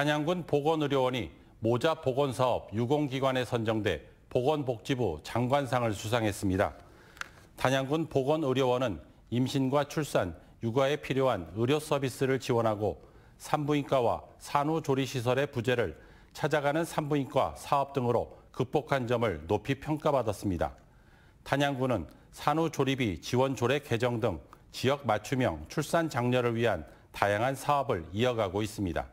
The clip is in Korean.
단양군 보건의료원이 모자 보건사업 유공기관에 선정돼 보건복지부 장관상을 수상했습니다. 단양군 보건의료원은 임신과 출산, 육아에 필요한 의료 서비스를 지원하고 산부인과와 산후조리시설의 부재를 찾아가는 산부인과 사업 등으로 극복한 점을 높이 평가받았습니다. 단양군은 산후조리비 지원조례 개정 등 지역 맞춤형 출산 장려를 위한 다양한 사업을 이어가고 있습니다.